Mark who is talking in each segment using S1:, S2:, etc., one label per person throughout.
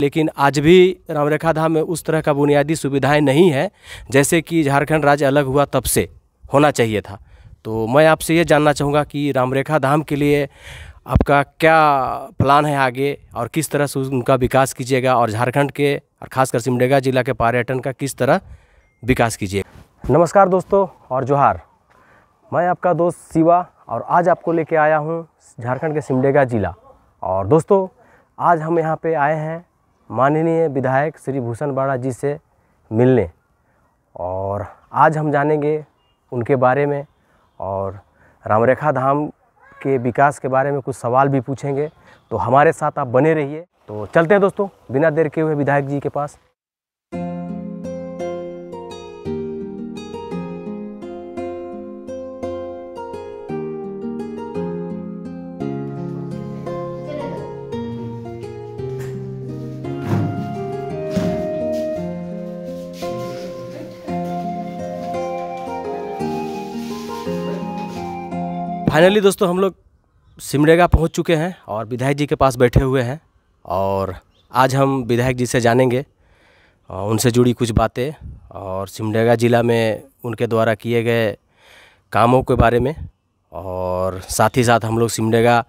S1: लेकिन आज भी रामरेखा धाम में उस तरह का बुनियादी सुविधाएं नहीं है जैसे कि झारखंड राज्य अलग हुआ तब से होना चाहिए था तो मैं आपसे ये जानना चाहूँगा कि रामरेखा धाम के लिए आपका क्या प्लान है आगे और किस तरह से उनका विकास कीजिएगा और झारखंड के और ख़ासकर सिमडेगा जिला के पर्यटन का किस तरह विकास कीजिएगा नमस्कार दोस्तों और जोहार मैं आपका दोस्त शिवा और आज आपको लेके आया हूँ झारखंड के सिमडेगा ज़िला और दोस्तों आज हम यहाँ पे आए हैं माननीय विधायक श्री भूषण बाड़ा जी से मिलने और आज हम जानेंगे उनके बारे में और रामरेखा धाम के विकास के बारे में कुछ सवाल भी पूछेंगे तो हमारे साथ आप बने रहिए तो चलते हैं दोस्तों बिना देर के हुए विधायक जी के पास फाइनली दोस्तों हम लोग सिमरेगा पहुंच चुके हैं और विधायक जी के पास बैठे हुए हैं और आज हम विधायक जी से जानेंगे उनसे जुड़ी कुछ बातें और सिमडेगा ज़िला में उनके द्वारा किए गए कामों के बारे में और साथ ही साथ हम लोग सिमडेगा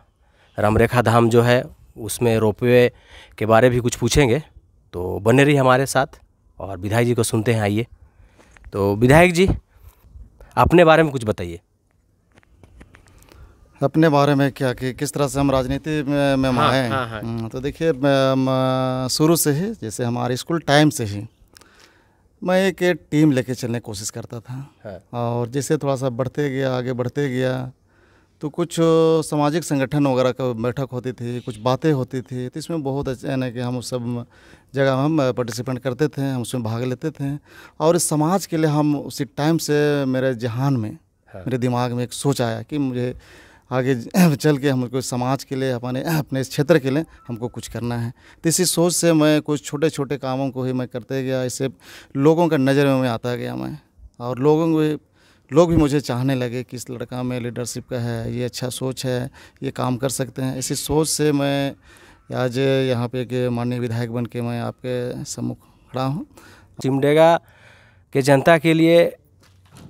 S1: रामरेखा धाम जो है उसमें रोपवे के बारे भी कुछ पूछेंगे तो बने रही हमारे साथ और विधायक जी को सुनते हैं आइए तो विधायक जी अपने बारे में कुछ बताइए अपने
S2: बारे में क्या कि किस तरह से हम राजनीति में, में हाँ, हाँ, हाँ, हाँ। तो देखिए शुरू से ही जैसे हमारे स्कूल टाइम से ही मैं एक टीम लेके चलने की कोशिश करता था हाँ। और जैसे थोड़ा सा बढ़ते गया आगे बढ़ते गया तो कुछ सामाजिक संगठन वगैरह का बैठक होती थी कुछ बातें होती थी तो इसमें बहुत अच्छा यानी कि हम सब जगह हम पार्टिसिपेंट करते थे हम उसमें भाग लेते थे और इस समाज के लिए हम उसी टाइम से मेरे जहान में हाँ। मेरे दिमाग में एक सोच आया कि मुझे आगे चल के हमको समाज के लिए अपने अपने क्षेत्र के लिए हमको कुछ करना है तो इसी सोच से मैं कुछ छोटे छोटे कामों को ही मैं करते गया इससे लोगों का नज़र में आता गया मैं और लोगों को लोग भी मुझे चाहने लगे कि इस लड़का में लीडरशिप का है ये अच्छा सोच है ये काम कर सकते हैं इसी सोच से मैं आज यहाँ पे के माननीय विधायक बन
S1: के मैं आपके सम्मुख खड़ा हूँ चिमडेगा के जनता के लिए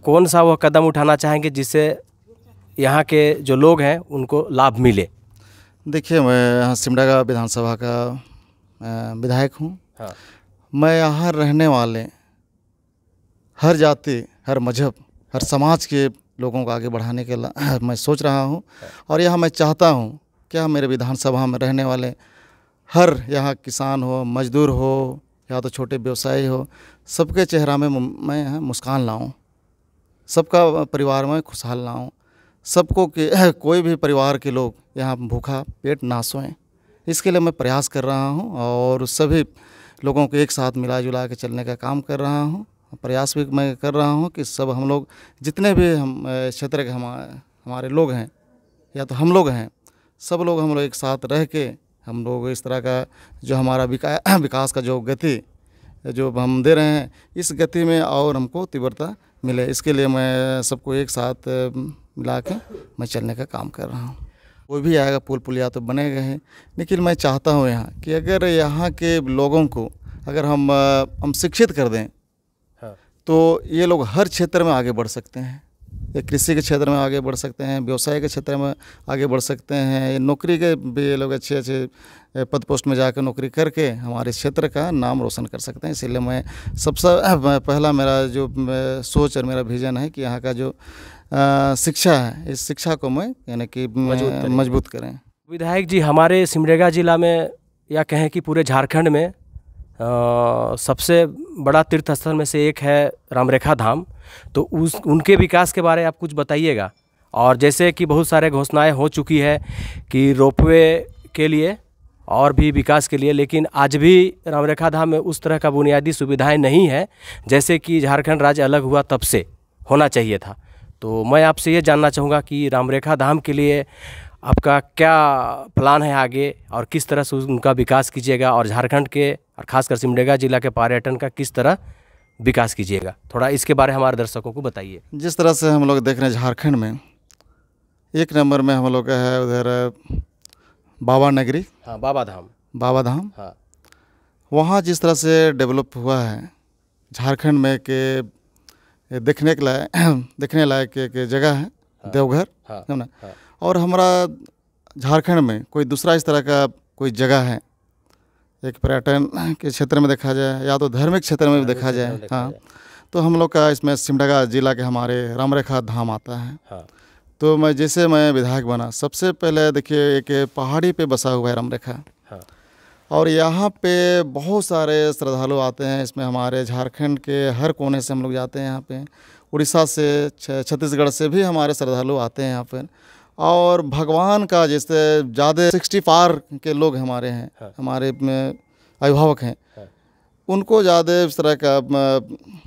S1: कौन सा वह कदम उठाना चाहेंगे जिससे यहाँ के जो लोग हैं उनको लाभ मिले
S2: देखिए मैं यहाँ सिमड़ा का विधानसभा का विधायक हूँ हाँ। मैं यहाँ रहने वाले हर जाति हर मजहब हर समाज के लोगों को आगे बढ़ाने के मैं सोच रहा हूँ और यह मैं चाहता हूँ क्या मेरे विधानसभा में रहने वाले हर यहाँ किसान हो मजदूर हो या तो छोटे व्यवसायी हो सबके चेहरा में मैं यहाँ मुस्कान लाऊं सबका परिवार में खुशहाल लाऊं सबको कि कोई भी परिवार के लोग यहाँ भूखा पेट ना सोएं इसके लिए मैं प्रयास कर रहा हूँ और सभी लोगों को एक साथ मिला जुला के चलने का काम कर रहा हूँ प्रयास भी मैं कर रहा हूँ कि सब हम लोग जितने भी हम क्षेत्र के हम हमारे लोग हैं या तो हम लोग हैं सब लोग हम लोग एक साथ रह के हम लोग इस तरह का जो हमारा विका विकास का जो गति जो हम दे रहे हैं इस गति में और हमको तीव्रता मिले इसके लिए मैं सबको एक साथ मिला के मैं चलने का काम कर रहा हूँ कोई भी आएगा पुल पुलिया तो बने गए हैं लेकिन मैं चाहता हूँ यहाँ कि अगर यहाँ के लोगों को अगर हम हम शिक्षित कर दें हाँ। तो ये लोग हर क्षेत्र में आगे बढ़ सकते हैं ये कृषि के क्षेत्र में आगे बढ़ सकते हैं व्यवसाय के क्षेत्र में आगे बढ़ सकते हैं ये नौकरी के भी ये लोग अच्छे अच्छे पद पोस्ट में जाकर नौकरी करके हमारे क्षेत्र का नाम रोशन कर सकते हैं इसीलिए मैं सबसे पहला मेरा जो सोच और मेरा विजन है कि यहाँ का जो शिक्षा है इस शिक्षा को मैं यानी कि मजबूत करें
S1: विधायक जी हमारे सिमडेगा जिला में या कहें कि पूरे झारखंड में आ, सबसे बड़ा तीर्थ स्थल में से एक है रामरेखा धाम तो उस उनके विकास के बारे में आप कुछ बताइएगा और जैसे कि बहुत सारे घोषणाएं हो चुकी है कि रोपवे के लिए और भी विकास के लिए लेकिन आज भी रामरेखा धाम में उस तरह का बुनियादी सुविधाएं नहीं है जैसे कि झारखंड राज्य अलग हुआ तब से होना चाहिए था तो मैं आपसे ये जानना चाहूँगा कि रामरेखा धाम के लिए आपका क्या प्लान है आगे और किस तरह से उनका विकास कीजिएगा और झारखंड के और खासकर सिमडेगा जिला के पर्यटन का किस तरह विकास कीजिएगा थोड़ा इसके बारे में हमारे दर्शकों को बताइए
S2: जिस तरह से हम लोग देख रहे हैं झारखंड में एक नंबर में हम लोग का है उधर बाबा नगरी
S1: हाँ बाबा धाम बाबा धाम हाँ
S2: वहाँ जिस तरह से डेवलप हुआ है झारखंड में के ये देखने के लायक देखने लायक एक जगह है हाँ, देवघर हाँ, ना हाँ, और हमारा झारखंड में कोई दूसरा इस तरह का कोई जगह है एक पर्यटन के क्षेत्र में देखा जाए या तो धार्मिक क्षेत्र में भी देखा जाए हाँ तो हम लोग का इसमें सिमडेगा जिला के हमारे रामरेखा धाम आता है हाँ। तो मैं जैसे मैं विधायक बना सबसे पहले देखिए एक पहाड़ी पे बसा हुआ है रामरेखा हाँ। और यहाँ पे बहुत सारे श्रद्धालु आते हैं इसमें हमारे झारखंड के हर कोने से हम लोग जाते हैं यहाँ पे उड़ीसा से छत्तीसगढ़ से भी हमारे श्रद्धालु आते हैं यहाँ पर और भगवान का जैसे ज़्यादा सिक्सटी पार के लोग हमारे हैं हाँ। हमारे में अभिभावक हैं हाँ। उनको ज़्यादा इस तरह का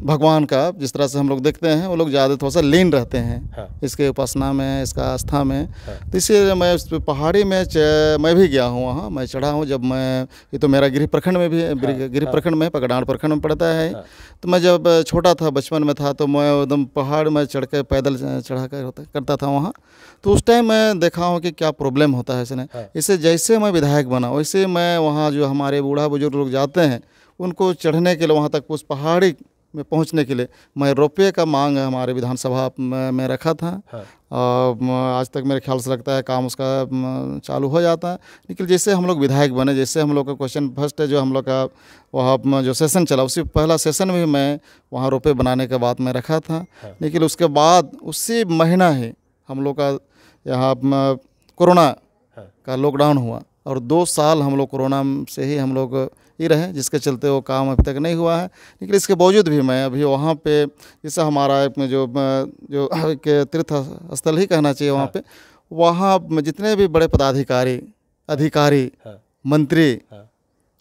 S2: भगवान का जिस तरह से हम लोग देखते हैं वो लोग ज़्यादा थोड़ा सा लीन रहते हैं हाँ। इसके उपासना में इसका आस्था में हाँ। तो इसलिए मैं उस पहाड़ी में मैं भी गया हूँ वहाँ मैं चढ़ा हूँ जब मैं ये तो मेरा गृह प्रखंड में भी हाँ। गृह हाँ। प्रखंड में पगडाण प्रखंड में पड़ता है हाँ। तो मैं जब छोटा था बचपन में था तो मैं एकदम पहाड़ में चढ़ कर पैदल चढ़ा कर करता था वहाँ तो उस टाइम मैं देखा हूँ कि क्या प्रॉब्लम होता है इसने हाँ। इसे जैसे मैं विधायक बना वैसे मैं वहाँ जो हमारे बूढ़ा बुजुर्ग लोग जाते हैं उनको चढ़ने के लिए वहाँ तक उस पहाड़ी में पहुँचने के लिए मैं रोपवे का मांग हमारे विधानसभा में रखा था हाँ। आज तक मेरे ख्याल से लगता है काम उसका चालू हो जाता है लेकिन जैसे हम लोग विधायक बने जैसे हम लोग का क्वेश्चन फर्स्ट है जो हम लोग का वहाँ जो सेशन चला उसी पहला सेशन में मैं वहाँ रोपे बनाने के बाद में रखा था हाँ। लेकिन उसके बाद उसी महीना ही हम लोग का यहाँ कोरोना हाँ। का लॉकडाउन हुआ और दो साल हम लोग कोरोना से ही हम लोग ही रहे जिसके चलते वो काम अभी तक नहीं हुआ है लेकिन इसके बावजूद भी मैं अभी वहाँ पे जैसा हमारा एक जो जो एक तीर्थ स्थल ही कहना चाहिए वहाँ हाँ। पे वहाँ जितने भी बड़े पदाधिकारी अधिकारी हाँ। मंत्री हाँ।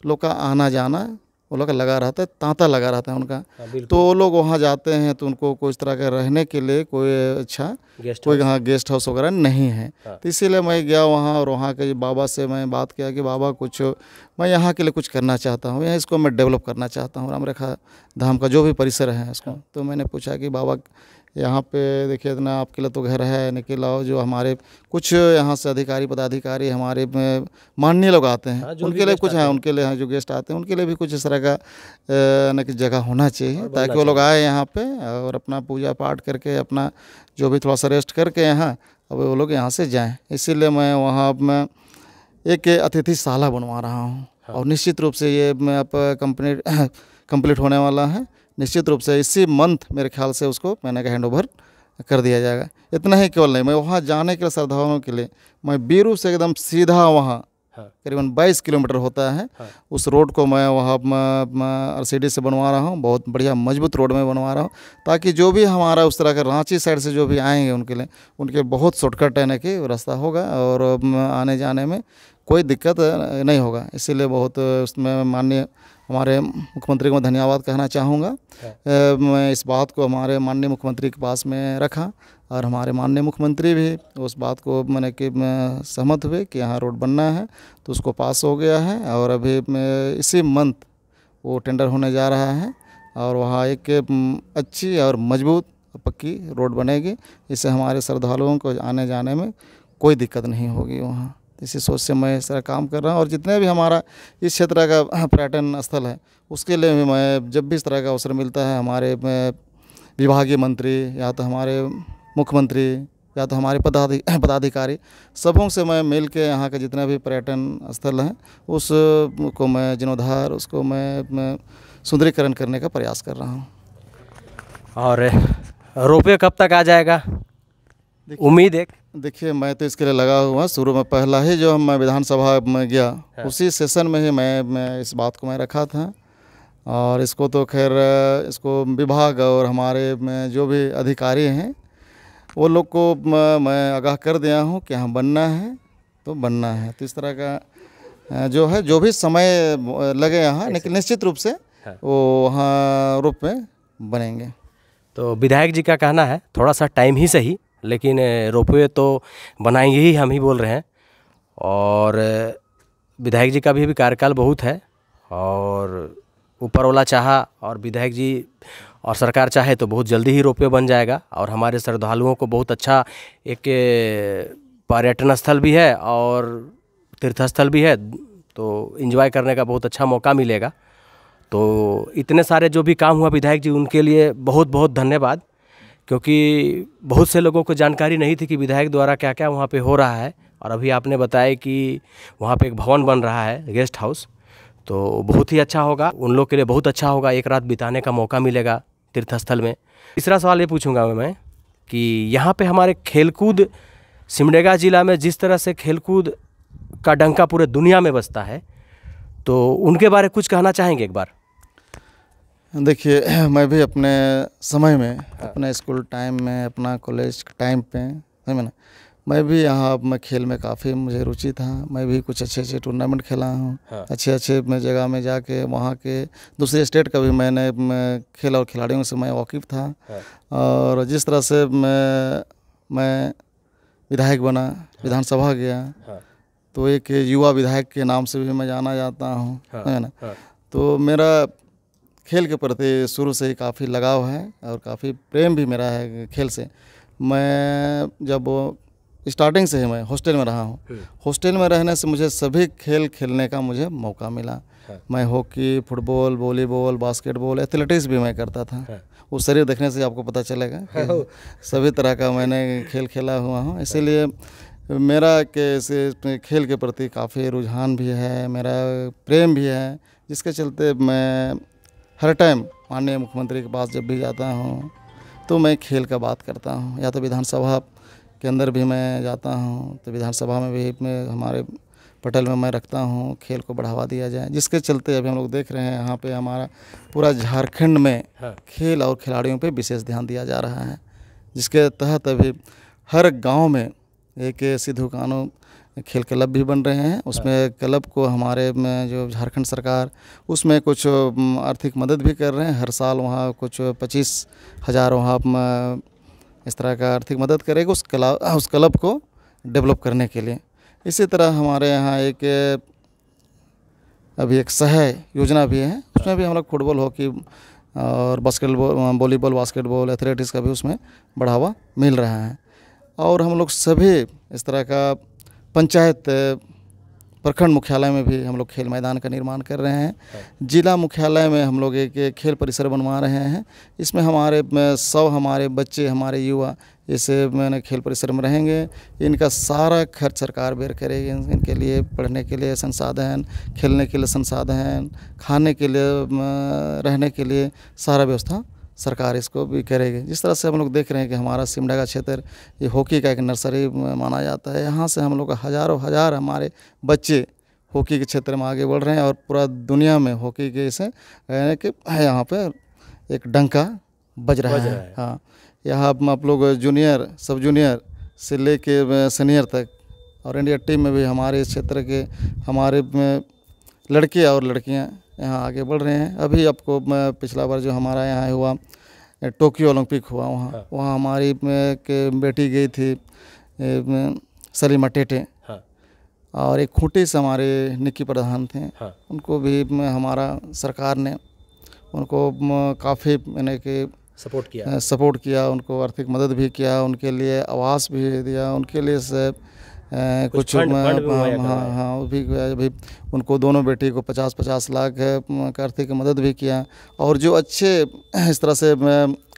S2: लोग का आना जाना वो लोग लगा रहता है तांता लगा रहता है उनका हाँ, तो वो लोग वहाँ जाते हैं तो उनको कोई तरह के रहने के लिए कोई अच्छा कोई यहाँ गेस्ट हाउस वगैरह नहीं है हाँ। तो इसीलिए मैं गया वहाँ और वहाँ के बाबा से मैं बात किया कि बाबा कुछ मैं यहाँ के लिए कुछ करना चाहता हूँ यहाँ इसको मैं डेवलप करना चाहता हूँ रामरेखा धाम का जो भी परिसर है इसको हाँ। तो मैंने पूछा कि बाबा यहाँ पे देखिए इतना आपके लिए तो घर है निखिल आओ जो हमारे कुछ यहाँ से अधिकारी पदाधिकारी हमारे माननीय लोग आते हैं हाँ, उनके लिए कुछ हैं उनके लिए हाँ, जो गेस्ट आते हैं उनके लिए भी कुछ इस तरह का न कि जगह होना चाहिए ताकि वो लोग आए यहाँ पे और अपना पूजा पाठ करके अपना जो भी थोड़ा सा रेस्ट करके यहाँ अब वो लोग यहाँ से जाएँ इसीलिए मैं वहाँ मैं एक अतिथिशाला बनवा रहा हूँ हाँ। और निश्चित रूप से ये मैं आप कंपनी कंप्लीट होने वाला है निश्चित रूप से इसी मंथ मेरे ख्याल से उसको मैंने का हैंड ओवर कर दिया जाएगा इतना ही केवल नहीं मैं वहाँ जाने के लिए श्रद्धालुओं के लिए मैं बीरू से एकदम सीधा वहाँ हाँ। करीबन 22 किलोमीटर होता है हाँ। उस रोड को मैं वहाँ आर सी से बनवा रहा हूँ बहुत बढ़िया मजबूत रोड में बनवा रहा हूँ ताकि जो भी हमारा उस तरह का रांची साइड से जो भी आएंगे उनके लिए उनके बहुत शॉर्टकट है ना कि रास्ता होगा और आने जाने में कोई दिक्कत नहीं होगा इसीलिए बहुत उसमें माननीय हमारे मुख्यमंत्री को धन्यवाद कहना चाहूँगा हाँ। मैं इस बात को हमारे माननीय मुख्यमंत्री के पास में रखा और हमारे माननीय मुख्यमंत्री भी उस बात को मैंने कि सहमत हुए कि यहाँ रोड बनना है तो उसको पास हो गया है और अभी इसी मंथ वो टेंडर होने जा रहा है और वहाँ एक अच्छी और मजबूत पक्की रोड बनेगी इससे हमारे श्रद्धालुओं को आने जाने में कोई दिक्कत नहीं होगी वहाँ इसी सोच से मैं इस तरह काम कर रहा हूँ और जितने भी हमारा इस क्षेत्र का हाँ, पर्यटन स्थल है उसके लिए भी मैं जब भी इस तरह का अवसर मिलता है हमारे विभागीय मंत्री या तो हमारे मुख्यमंत्री या तो हमारे पदाधि पदाधिकारी सबों से मैं मिल के यहाँ के जितने भी पर्यटन स्थल उस उसको मैं जीर्णोद्धार उसको मैं, मैं सुंदरीकरण करने का प्रयास कर रहा हूँ
S1: और रोपवे कब तक आ जाएगा
S2: उम्मीद है देखिए मैं तो इसके लिए लगा हुआ शुरू में पहला ही जो मैं विधानसभा में गया हाँ। उसी सेशन में ही मैं मैं इस बात को मैं रखा था और इसको तो खैर इसको विभाग और हमारे में जो भी अधिकारी हैं वो लोग को मैं आगाह कर दिया हूँ कि हाँ बनना है तो बनना है तो इस तरह का जो है जो भी समय लगे यहाँ अच्छा। लेकिन निश्चित रूप से हाँ।
S1: वो वहाँ रूप में बनेंगे तो विधायक जी का कहना है थोड़ा सा टाइम ही सही लेकिन रोपवे तो बनाएंगे ही हम ही बोल रहे हैं और विधायक जी का भी अभी कार्यकाल बहुत है और ऊपर वाला चाहा और विधायक जी और सरकार चाहे तो बहुत जल्दी ही रोपवे बन जाएगा और हमारे श्रद्धालुओं को बहुत अच्छा एक पर्यटन स्थल भी है और तीर्थस्थल भी है तो इन्जॉय करने का बहुत अच्छा मौका मिलेगा तो इतने सारे जो भी काम हुआ विधायक जी उनके लिए बहुत बहुत धन्यवाद क्योंकि बहुत से लोगों को जानकारी नहीं थी कि विधायक द्वारा क्या क्या वहाँ पे हो रहा है और अभी आपने बताया कि वहाँ पे एक भवन बन रहा है गेस्ट हाउस तो बहुत ही अच्छा होगा उन लोग के लिए बहुत अच्छा होगा एक रात बिताने का मौका मिलेगा तीर्थस्थल में तीसरा सवाल ये पूछूंगा मैं कि यहाँ पे हमारे खेलकूद सिमडेगा ज़िला में जिस तरह से खेलकूद का डंका पूरे दुनिया में बसता है तो उनके बारे कुछ कहना चाहेंगे एक बार देखिए मैं भी अपने समय में हाँ। अपने
S2: स्कूल टाइम में अपना कॉलेज टाइम पे समझ ना मैं भी यहाँ मैं खेल में काफ़ी मुझे रुचि था मैं भी कुछ अच्छे अच्छे टूर्नामेंट खेला हूँ हाँ। अच्छे अच्छे में जगह में जाके वहाँ के दूसरे स्टेट का भी मैंने मैं खेल और खिलाड़ियों से मैं वाकिफ था हाँ। और जिस तरह से मैं मैं विधायक बना हाँ। विधानसभा गया हाँ। तो एक युवा विधायक के नाम से भी मैं जाना जाता हूँ हाँ। है ना हाँ। तो मेरा खेल के प्रति शुरू से ही काफ़ी लगाव है और काफ़ी प्रेम भी मेरा है खेल से मैं जब स्टार्टिंग से ही मैं हॉस्टल में रहा हूँ हम्म। हॉस्टल में रहने से मुझे सभी खेल खेलने का मुझे मौका मिला हाँ। मैं hockey football volleyball basketball athletics भी मैं करता था हाँ। वो शरीर देखने से आपको पता चलेगा हाँ। सभी तरह का मैंने खेल खेला हुआ हूँ इसीलिए मेरा के खेल के प्रति काफ़ी रुझान भी है मेरा प्रेम भी है जिसके चलते मैं हर टाइम माननीय मुख्यमंत्री के पास जब भी जाता हूँ तो मैं खेल का बात करता हूँ या तो विधानसभा के अंदर भी मैं जाता हूँ तो विधानसभा में भी मैं हमारे पटल में मैं रखता हूँ खेल को बढ़ावा दिया जाए जिसके चलते अभी हम लोग देख रहे हैं यहाँ पे हमारा पूरा झारखंड में हाँ। खेल और खिलाड़ियों पे विशेष ध्यान दिया जा रहा है जिसके तहत अभी हर गांव में एक सिद्धू कानू खेल क्लब भी बन रहे हैं उसमें हाँ। क्लब को हमारे में जो झारखंड सरकार उसमें कुछ आर्थिक मदद भी कर रहे हैं हर साल वहाँ कुछ पच्चीस हज़ार वहाँ इस तरह का आर्थिक मदद करेगा उस क्लब उस क्लब को डेवलप करने के लिए इसी तरह हमारे यहाँ एक अभी एक सहाय योजना भी है हाँ। उसमें भी हम लोग फुटबॉल हॉकी और बास्केटबॉल वॉलीबॉल बास्केटबॉल एथलेटिक्स का भी उसमें बढ़ावा मिल रहा है और हम लोग सभी इस तरह का पंचायत प्रखंड मुख्यालय में भी हम लोग खेल मैदान का निर्माण कर रहे हैं जिला मुख्यालय में हम लोग एक खेल परिसर बनवा रहे हैं इसमें हमारे सौ हमारे बच्चे हमारे युवा इसे मैंने खेल परिसर में रहेंगे इनका सारा खर्च सरकार बेर करेगी इनके लिए पढ़ने के लिए संसाधन खेलने के लिए संसाधन खाने के लिए रहने के लिए सारा व्यवस्था सरकार इसको भी करेगी जिस तरह से हम लोग देख रहे हैं कि हमारा सिमडा का क्षेत्र ये हॉकी का एक नर्सरी माना जाता है यहाँ से हम लोग हज़ारों हज़ार हमारे बच्चे हॉकी के क्षेत्र में आगे बढ़ रहे हैं और पूरा दुनिया में हॉकी के इसे कि यहाँ पर एक डंका बज रहा, बज है, है। हाँ यहाँ आप लोग जूनियर सब जूनियर से ले सीनियर तक और इंडिया टीम में भी हमारे क्षेत्र के हमारे लड़के और लड़कियाँ यहाँ आगे बढ़ रहे हैं अभी आपको पिछला बार जो हमारा यहाँ हुआ टोक्यो ओलंपिक हुआ वहाँ हाँ। वहाँ हमारी के बेटी गई थी सलीमा टेटे हाँ। और एक खूंटी से हमारे निक्की प्रधान थे हाँ। उनको भी हमारा सरकार ने उनको काफ़ी मैंने कि सपोर्ट किया सपोर्ट किया उनको आर्थिक मदद भी किया उनके लिए आवास भी दिया उनके लिए सब कुछ, कुछ फंड, फंड हाँ हाँ, वो भी अभी उनको दोनों बेटी को पचास पचास लाख का आर्थिक मदद भी किया और जो अच्छे इस तरह से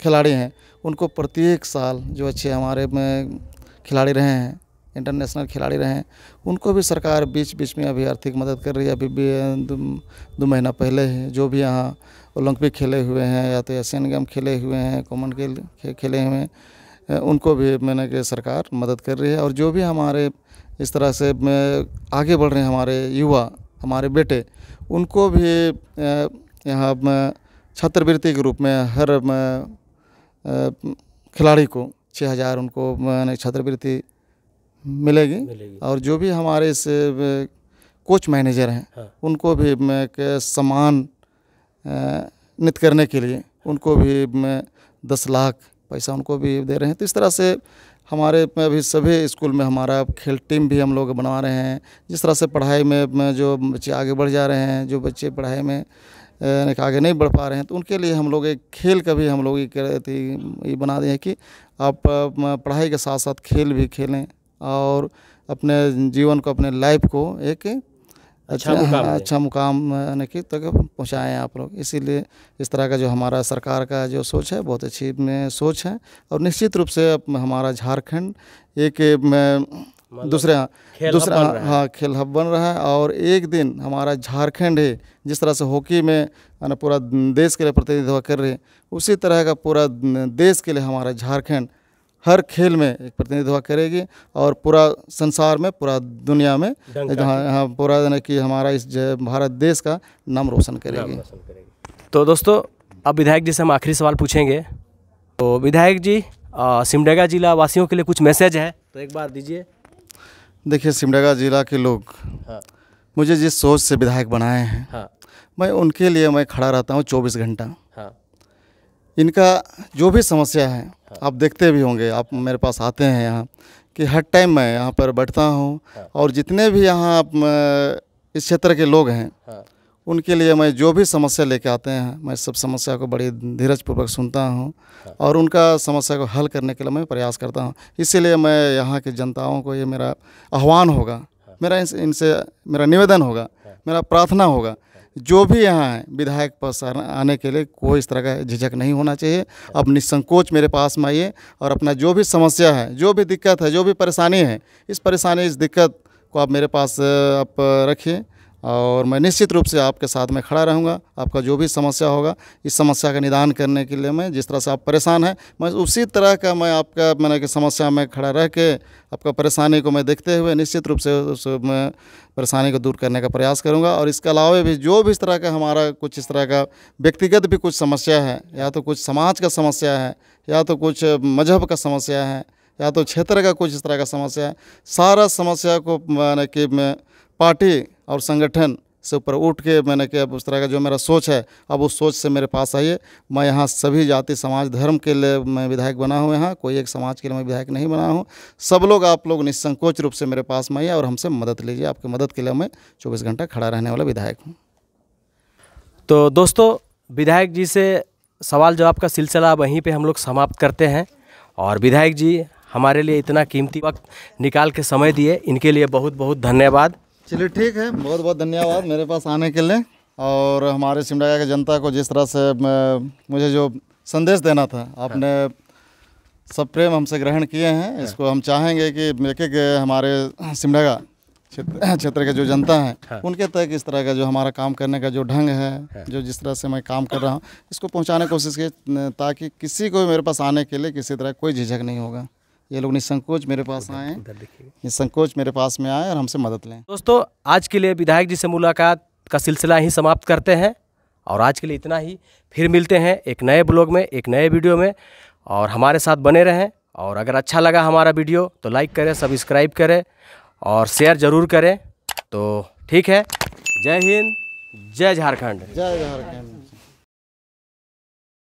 S2: खिलाड़ी हैं उनको प्रत्येक साल जो अच्छे हमारे में खिलाड़ी रहे हैं इंटरनेशनल खिलाड़ी रहे हैं उनको भी सरकार बीच बीच में अभी आर्थिक मदद कर रही है अभी भी दो महीना पहले ही जो भी यहाँ ओलंपिक खेले हुए हैं या तो एशियन गेम खेले हुए हैं कॉमन खेल खेले हुए हैं उनको भी मैंने कि सरकार मदद कर रही है और जो भी हमारे इस तरह से आगे बढ़ रहे हैं हमारे युवा हमारे बेटे उनको भी यहाँ छात्रवृत्ति के रूप में हर खिलाड़ी को छः हज़ार उनको मैंने छात्रवृत्ति मिलेगी, मिलेगी और जो भी हमारे इस कोच मैनेजर हैं हाँ। उनको भी मैं सम्मान नित करने के लिए उनको भी मैं दस लाख पैसा उनको भी दे रहे हैं तो इस तरह से हमारे में अभी सभी स्कूल में हमारा खेल टीम भी हम लोग बनवा रहे हैं जिस तरह से पढ़ाई में, जो बच्चे आगे बढ़ जा रहे हैं जो बच्चे पढ़ाई में आगे नहीं बढ़ पा रहे हैं तो उनके लिए हम लोग एक खेल का भी हम लोग ये बना दें कि आप पढ़ाई के साथ साथ खेल भी खेलें और अपने जीवन को अपने लाइफ को एक अच्छा, अच्छा मुकाम हाँ, अच्छा मुकाम यानी तो कि तक तो पहुँचाएँ आप लोग इसीलिए इस तरह का जो हमारा सरकार का जो सोच है बहुत अच्छी में सोच है और निश्चित रूप से हमारा झारखंड एक दूसरा मतलब दूसरा हाँ खेल हब बन रहा है और एक दिन हमारा झारखंड है जिस तरह से हॉकी में पूरा देश के लिए प्रतिनिधित्व कर रहे उसी तरह का पूरा देश के लिए हमारा झारखंड हर खेल में एक प्रतिनिधित्व करेगी और पूरा संसार में पूरा दुनिया में जहाँ यहाँ पूरा यानी कि हमारा इस भारत देश का नाम रोशन करेगी।, करेगी
S1: तो दोस्तों अब विधायक जी से हम आखिरी सवाल पूछेंगे तो विधायक जी सिमडेगा जिला वासियों के लिए कुछ मैसेज है तो एक बार दीजिए देखिए सिमडेगा
S2: जिला के लोग हाँ। मुझे जिस सोच से विधायक बनाए हैं हाँ। मैं उनके लिए मैं खड़ा रहता हूँ चौबीस घंटा इनका जो भी समस्या है हाँ। आप देखते भी होंगे आप मेरे पास आते हैं यहाँ कि हर टाइम मैं यहाँ पर बैठता हूँ हाँ। और जितने भी यहाँ इस क्षेत्र के लोग हैं हाँ। उनके लिए मैं जो भी समस्या लेके आते हैं मैं सब समस्या को बड़ी धीरजपूर्वक सुनता हूँ और उनका समस्या को हल करने के लिए मैं प्रयास करता हूँ इसीलिए मैं यहाँ की जनताओं को ये मेरा आह्वान होगा मेरा इनसे मेरा निवेदन होगा मेरा प्रार्थना होगा जो भी यहाँ हैं विधायक पास आने के लिए कोई इस तरह का झिझक नहीं होना चाहिए अब निसंकोच मेरे पास में आइए और अपना जो भी समस्या है जो भी दिक्कत है जो भी परेशानी है इस परेशानी इस दिक्कत को आप मेरे पास आप रखिए और मैं निश्चित रूप से आपके साथ में खड़ा रहूँगा आपका जो भी समस्या होगा इस समस्या का निदान करने के लिए मैं जिस तरह से आप परेशान हैं मैं उसी तरह का मैं आपका मैंने कि समस्या में खड़ा रह के आपका परेशानी को मैं देखते हुए निश्चित रूप से उस मैं परेशानी को दूर करने का प्रयास करूँगा और इसके अलावा भी जो भी इस तरह का हमारा कुछ इस तरह का व्यक्तिगत भी कुछ समस्या है या तो कुछ समाज का समस्या है या तो कुछ मजहब का समस्या है या तो क्षेत्र का कुछ इस तरह का समस्या है सारा समस्या को मैंने कि मैं पार्टी और संगठन से ऊपर उठ के मैंने कि अब उस तरह का जो मेरा सोच है अब उस सोच से मेरे पास आइए मैं यहाँ सभी जाति समाज धर्म के लिए मैं विधायक बना हूँ यहाँ कोई एक समाज के लिए मैं विधायक नहीं बना हूँ सब लोग आप लोग निसंकोच रूप से मेरे पास में आइए और हमसे
S1: मदद लीजिए आपकी मदद के लिए मैं चौबीस घंटा खड़ा रहने वाला विधायक हूँ तो दोस्तों विधायक जी से सवाल जवाब का सिलसिला वहीं पर हम लोग समाप्त करते हैं और विधायक जी हमारे लिए इतना कीमती वक्त निकाल के समय दिए इनके लिए बहुत बहुत धन्यवाद
S2: चलिए ठीक है बहुत बहुत धन्यवाद मेरे पास आने के लिए और हमारे सिमडाया की जनता को जिस तरह से मुझे जो संदेश देना था आपने सब प्रेम हमसे ग्रहण किए हैं इसको हम चाहेंगे कि एक एक हमारे सिमडेगा क्षेत्र के जो जनता है हाँ। उनके तक इस तरह का जो हमारा काम करने का जो ढंग है हाँ। जो जिस तरह से मैं काम कर रहा हूँ इसको पहुँचाने की कोशिश की ताकि किसी को मेरे पास आने के लिए किसी तरह कोई झिझक नहीं होगा ये लोग निसंकोच मेरे पास आए निसंकोच मेरे पास में आए और हमसे मदद लें
S1: दोस्तों आज के लिए विधायक जी से मुलाकात का सिलसिला ही समाप्त करते हैं और आज के लिए इतना ही फिर मिलते हैं एक नए ब्लॉग में एक नए वीडियो में और हमारे साथ बने रहें और अगर अच्छा लगा हमारा वीडियो तो लाइक करें सब्सक्राइब करें और शेयर ज़रूर करें तो ठीक है जय हिंद जय झारखंड जय
S2: झारखंड